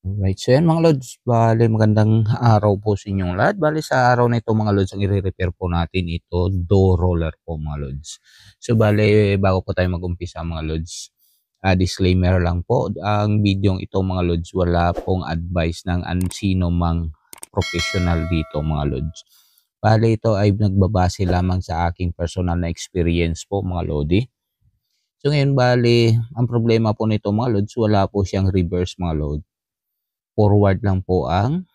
Alright, so yan mga lods, bali magandang araw po sa inyong lahat. Bali sa araw na ito mga lods, ang i-repair po natin ito, door roller po mga lods. So bali, bago po tayo mag-umpisa mga lods, uh, disclaimer lang po, ang video ito mga lods, wala pong advice ng ansino mang professional dito mga lods. Bali ito ay nagbabase lamang sa aking personal na experience po mga lodi. So ngayon bali, ang problema po nito mga lods, wala po siyang reverse mga lods forward lang po ang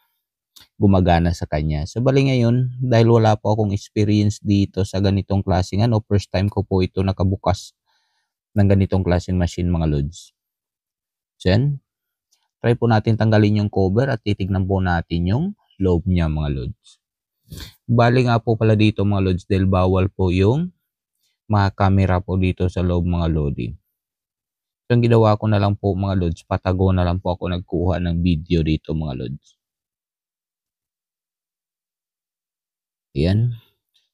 gumagana sa kanya. So bali ngayon, dahil wala po akong experience dito sa ganitong klaseng ano, first time ko po ito nakabukas ng ganitong klaseng machine mga lods. So Try po natin tanggalin yung cover at titignan po natin yung lobe niya mga lods. Bali nga po pala dito mga lods dahil bawal po yung mga camera po dito sa lobe mga loading. So, ang ginawa ko na lang po mga lods, patago na lang po ako nagkuha ng video dito mga lods. Ayan.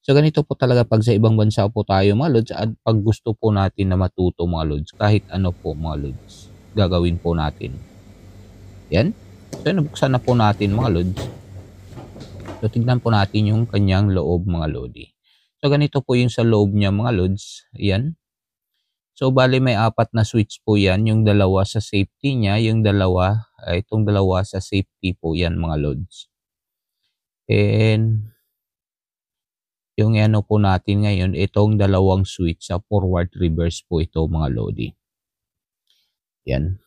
So, ganito po talaga pag sa ibang bansa po tayo mga lods at pag gusto po natin na matuto mga lods, kahit ano po mga lods, gagawin po natin. Ayan. So, nabuksan na po natin mga lods. So, tignan po natin yung kanyang loob mga lodi. So, ganito po yung sa loob niya mga lods. Ayan. So bali may apat na switch po yan, yung dalawa sa safety niya, yung dalawa, ah, itong dalawa sa safety po yan mga loads. And yung ano po natin ngayon, itong dalawang switch sa forward reverse po ito mga lodi. Yan.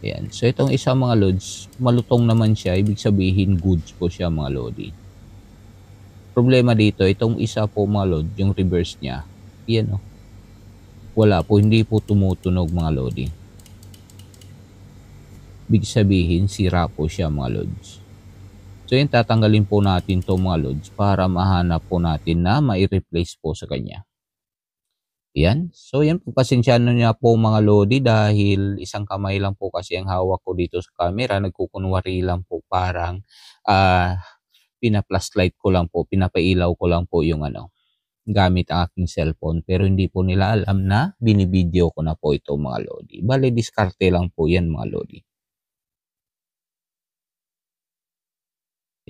Yan. So, itong isang mga loads, malutong naman siya. Ibig sabihin, goods po siya mga lodi problema dito, itong isa po mga load, yung reverse niya, yan o. Oh. Wala po, hindi po tumutunog mga lodi. Big sabihin, sira po siya mga lods. So yun, tatanggalin po natin to mga lods para mahanap po natin na ma-replace po sa kanya. Yan. So yan, pagpasensyano niya po mga lodi dahil isang kamay lang po kasi ang hawak ko dito sa camera. Nagkukunwari lang po parang uh, pina-flashlight ko lang po, pinapailaw ko lang po yung ano, gamit ang aking cellphone. Pero hindi po nila alam na binibideo ko na po ito mga lodi. Bale, diskarte lang po yan mga lodi.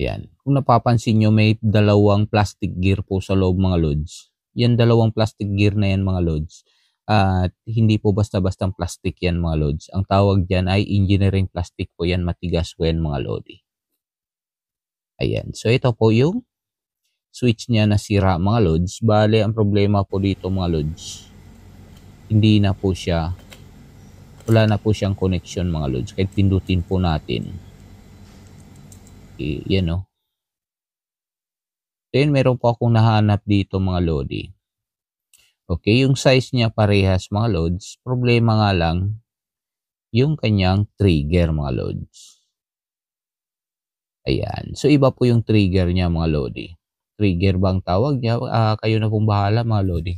Yan. Kung napapansin nyo, may dalawang plastic gear po sa loob mga lods. Yan dalawang plastic gear na yan mga lods. At hindi po basta-bastang plastic yan mga lods. Ang tawag dyan ay engineering plastic po yan, matigas po yan mga lodi. Ayan. So, ito po yung switch niya nasira mga lods. Bale, ang problema po dito mga lods, hindi na po siya, wala na po siyang connection mga lods. Kahit pindutin po natin. Okay, eh, yan o. Oh. Then, meron po akong nahanap dito mga lodi. Okay, yung size niya parehas mga lods. Problema nga lang, yung kanyang trigger mga lods. Ayan. So, iba po yung trigger niya mga Lodi. Trigger bang tawag niya? Uh, kayo na pong bahala mga Lodi.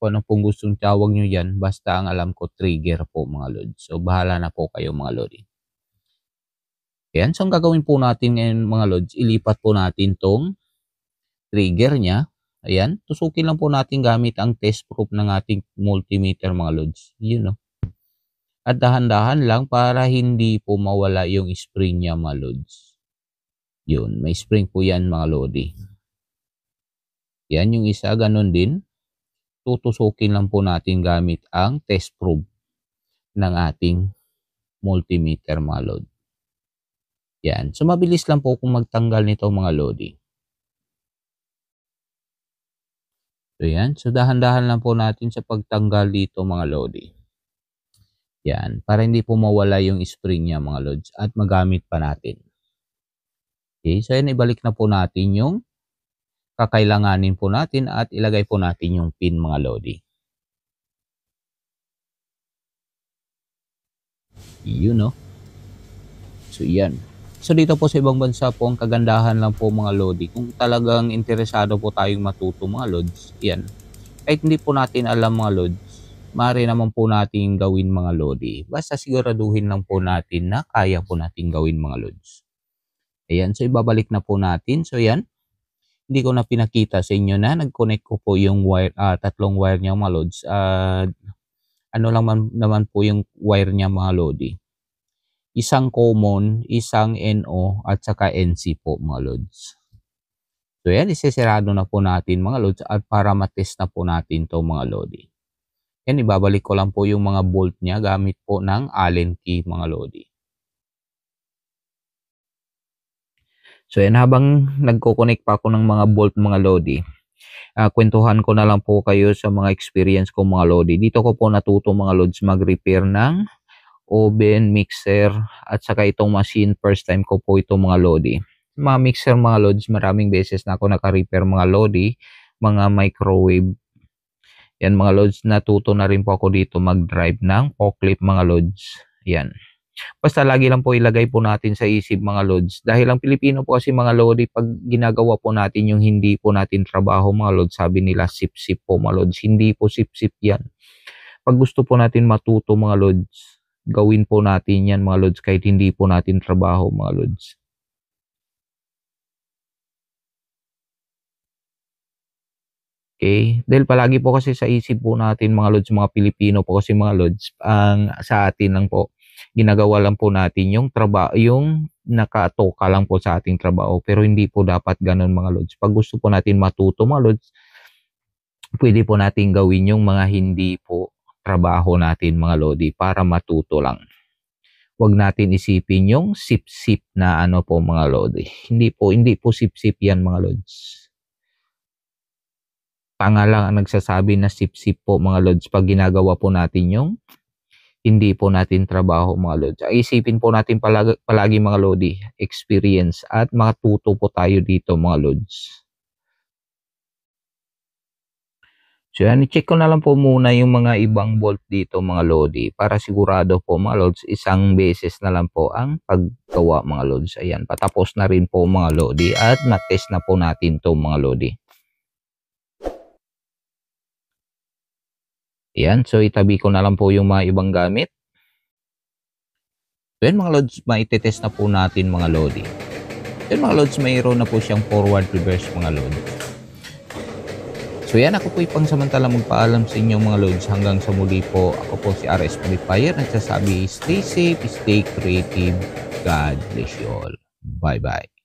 Kung ano pong gustong tawag niyo yan, basta ang alam ko trigger po mga Lodi. So, bahala na po kayo mga Lodi. Ayan. So, ang gagawin po natin ngayon mga Lods, ilipat po natin tong trigger niya. Ayan. Tusukin lang po natin gamit ang test proof ng ating multimeter mga Lods. You know. At dahan-dahan lang para hindi po mawala yung spring niya mga Lods. Yun, may spring po yan mga lodi. Yan yung isa, ganun din. Tutusukin lang po natin gamit ang test probe ng ating multimeter mga lodi. Yan. So, mabilis lang po kung magtanggal nito mga lodi. So, yan. So, dahan-dahan lang po natin sa pagtanggal dito mga lodi. Yan. Para hindi po mawala yung spring niya mga lods at magamit pa natin. Okay, so ayan, ibalik na po natin yung kakailanganin po natin at ilagay po natin yung pin mga lodi. Yun no. So yan. So dito po sa ibang bansa po ang kagandahan lang po mga lodi. Kung talagang interesado po tayong matuto mga lods, yan. Kahit hindi po natin alam mga lods, maaari naman po natin gawin mga lodi. Basta siguraduhin lang po natin na kaya po natin gawin mga lods. Ayan, so ibabalik na po natin. So yan, hindi ko na pinakita sa inyo na nag-connect ko po yung wire, uh, tatlong wire niya mga lods. Uh, ano lang man, naman po yung wire niya mga lodi. Isang common, isang NO at saka NC po mga lods. So yan, isesirado na po natin mga lods at para matest na po natin to mga lodi. Yan, ibabalik ko lang po yung mga bolt niya gamit po ng Allen key mga lodi. So yan, habang nagko-connect pa ako ng mga bolt mga Lodi, uh, kwentuhan ko na lang po kayo sa mga experience ko mga Lodi. Dito ko po natuto mga Lods mag-repair ng oven, mixer, at saka itong machine. First time ko po ito mga Lodi. Mga mixer mga Lods, maraming beses na ako naka-repair mga Lodi, mga microwave. Yan mga Lods, natuto na rin po ako dito mag-drive ng forklift mga Lods. Yan. Basta lagi lang po ilagay po natin sa isip mga lods. Dahil ang Pilipino po kasi mga lodi, pag ginagawa po natin yung hindi po natin trabaho mga lods, sabi nila sip-sip po mga lods. Hindi po sip-sip yan. Pag gusto po natin matuto mga lods, gawin po natin yan mga lods kahit hindi po natin trabaho mga lods. Okay? Dahil palagi po kasi sa isip po natin mga lods, mga Pilipino po kasi mga lods, ang sa atin lang po, ginagawa lang po natin yung trabaho, yung nakatoka lang po sa ating trabaho. Pero hindi po dapat ganun mga lods. Pag gusto po natin matuto mga lods, pwede po natin gawin yung mga hindi po trabaho natin mga lodi para matuto lang. Huwag natin isipin yung sip-sip na ano po mga lodi. Hindi po, hindi po sip-sip yan mga lods tanga lang ang nagsasabi na sip-sip po mga lods pag ginagawa po natin yung hindi po natin trabaho mga Lodi. Isipin po natin palagi, palagi mga Lodi, eh, experience at matuto po tayo dito mga Lods. So yan, check ko na lang po muna yung mga ibang bolt dito mga Lodi eh, para sigurado po mga Lods, isang beses na lang po ang paggawa mga Lods. Ayan, patapos na rin po mga Lodi eh, at matest na po natin to mga Lodi. Yan, so itabi ko na lang po yung mga ibang gamit. So yan mga lods, maititest na po natin mga lodi. So yan mga lods, mayroon na po siyang forward reverse mga lods. So yan, ako po ipangsamantala magpaalam sa inyo mga lods. Hanggang sa muli po, ako po si RS Modifier. Nagsasabi, stay safe, stay creative. God bless you all. Bye-bye.